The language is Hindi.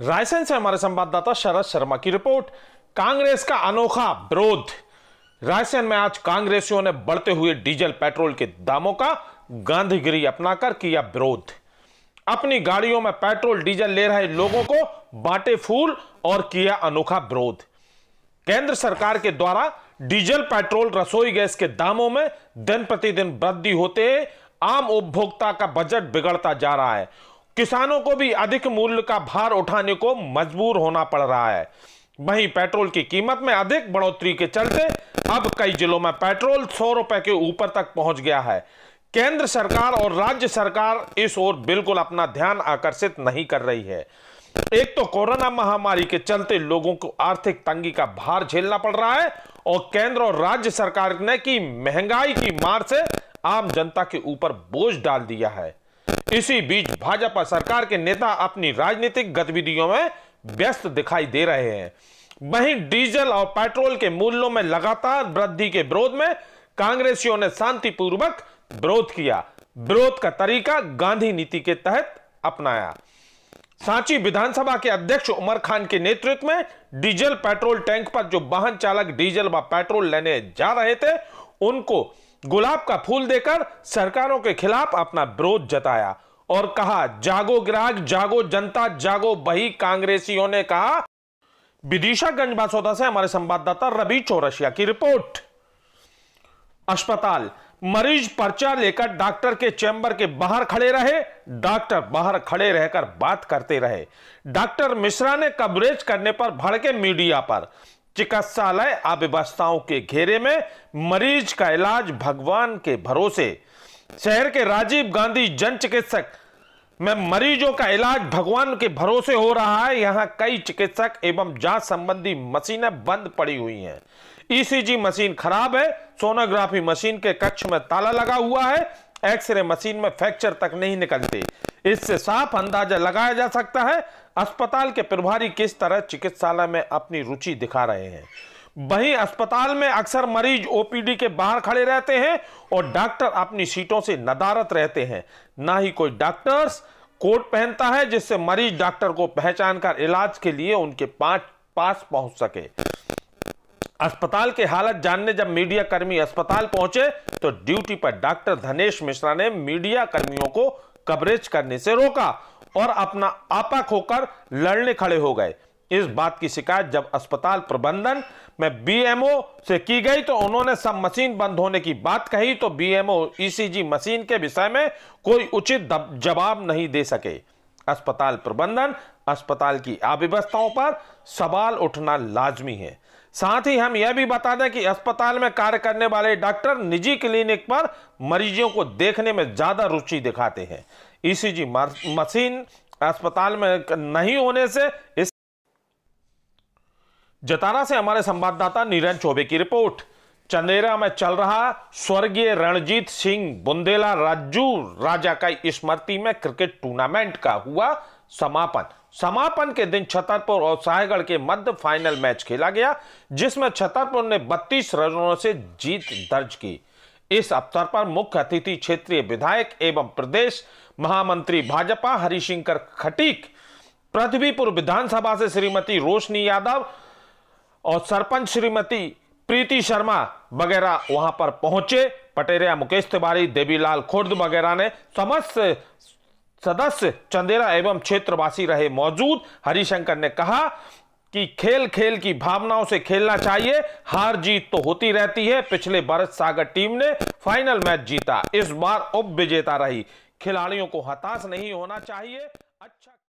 रायसेन से हमारे संवाददाता शरद शर्मा की रिपोर्ट कांग्रेस का अनोखा विरोध रायसेन में आज कांग्रेसियों ने बढ़ते हुए डीजल पेट्रोल के दामों का गांधीगिरी अपनाकर किया विरोध अपनी गाड़ियों में पेट्रोल डीजल ले रहे लोगों को बांटे फूल और किया अनोखा विरोध केंद्र सरकार के द्वारा डीजल पेट्रोल रसोई गैस के दामों में दिन प्रतिदिन वृद्धि होते आम उपभोक्ता का बजट बिगड़ता जा रहा है किसानों को भी अधिक मूल्य का भार उठाने को मजबूर होना पड़ रहा है वहीं पेट्रोल की कीमत में अधिक बढ़ोतरी के चलते अब कई जिलों में पेट्रोल सौ रुपए के ऊपर तक पहुंच गया है केंद्र सरकार और राज्य सरकार इस ओर बिल्कुल अपना ध्यान आकर्षित नहीं कर रही है एक तो कोरोना महामारी के चलते लोगों को आर्थिक तंगी का भार झेलना पड़ रहा है और केंद्र और राज्य सरकार ने की महंगाई की मार से आम जनता के ऊपर बोझ डाल दिया है इसी बीच भाजपा सरकार के नेता अपनी राजनीतिक गतिविधियों में व्यस्त दिखाई दे रहे हैं वहीं डीजल और पेट्रोल के मूल्यों में लगातार वृद्धि के विरोध में कांग्रेसियों ने शांतिपूर्वक विरोध किया विरोध का तरीका गांधी नीति के तहत अपनाया सांची विधानसभा के अध्यक्ष उमर खान के नेतृत्व में डीजल पेट्रोल टैंक पर जो वाहन चालक डीजल व पेट्रोल लेने जा रहे थे उनको गुलाब का फूल देकर सरकारों के खिलाफ अपना विरोध जताया और कहा जागो ग्राहक जागो जनता जागो बही कांग्रेसियों ने कहा विदिशा गंज बासोदा से हमारे संवाददाता रवि चौरसिया की रिपोर्ट अस्पताल मरीज पर्चा लेकर डॉक्टर के चैंबर के बाहर खड़े रहे डॉक्टर बाहर खड़े रहकर बात करते रहे डॉक्टर मिश्रा ने कवरेज करने पर भड़के मीडिया पर चिकित्सालय अव्यवस्थाओं के घेरे में मरीज का इलाज भगवान के भरोसे शहर के राजीव गांधी जन चिकित्सक में मरीजों का इलाज भगवान के भरोसे हो रहा है यहां कई चिकित्सक एवं जांच संबंधी मशीनें बंद पड़ी हुई हैं ईसीजी मशीन खराब है सोनोग्राफी मशीन के कक्ष में ताला लगा हुआ है एक्सरे मशीन में फ्रैक्चर तक नहीं निकलते इससे साफ अंदाजा लगाया जा सकता है अस्पताल के प्रभारी किस तरह चिकित्सालय में अपनी रुचि दिखा रहे हैं वहीं अस्पताल में अक्सर मरीज ओपीडी के बाहर खड़े रहते हैं और डॉक्टर अपनी सीटों से नदारत रहते हैं ना ही कोई डॉक्टर्स कोट पहनता है जिससे मरीज डॉक्टर को पहचान कर इलाज के लिए उनके पास पहुंच सके अस्पताल की हालत जानने जब मीडिया कर्मी अस्पताल पहुंचे तो ड्यूटी पर डॉक्टर धनेश मिश्रा ने मीडिया कर्मियों को कवरेज करने से रोका और अपना आपा खोकर लड़ने खड़े हो गए इस बात की शिकायत जब अस्पताल प्रबंधन में बीएमओ से की गई तो उन्होंने सब मशीन बंद होने की बात कही तो बीएमओ ईसीजी मशीन के विषय में कोई उचित जवाब नहीं दे सके अस्पताल प्रबंधन अस्पताल की अव्यवस्थाओं पर सवाल उठना लाजमी है साथ ही हम यह भी बता दें कि अस्पताल में कार्य करने वाले डॉक्टर निजी क्लिनिक पर मरीजों को देखने में ज़्यादा रुचि दिखाते हैं ईसीजी मशीन अस्पताल में नहीं होने से इस जतारा से हमारे संवाददाता नीरज चौबे की रिपोर्ट चंदेरा में चल रहा स्वर्गीय रणजीत सिंह बुंदेला राजू राजा का स्मृति में क्रिकेट टूर्नामेंट का हुआ समापन समापन के दिन छतरपुर और सहायगढ़ के मध्य फाइनल मैच खेला गया जिसमें छतरपुर ने 32 रनों से जीत दर्ज की इस अवसर पर मुख्य अतिथि क्षेत्रीय विधायक एवं प्रदेश महामंत्री भाजपा हरिशंकर खटीक पृथ्वीपुर विधानसभा से श्रीमती रोशनी यादव और सरपंच श्रीमती प्रीति शर्मा वगैरह वहां पर पहुंचे पटेरिया मुकेश तिवारी देवीलाल खुर्द वगैरह ने समस्त सदस्य चंदेरा एवं क्षेत्रवासी रहे मौजूद हरिशंकर ने कहा कि खेल खेल की भावनाओं से खेलना चाहिए हार जीत तो होती रहती है पिछले भारत सागर टीम ने फाइनल मैच जीता इस बार उप विजेता रही खिलाड़ियों को हताश नहीं होना चाहिए अच्छा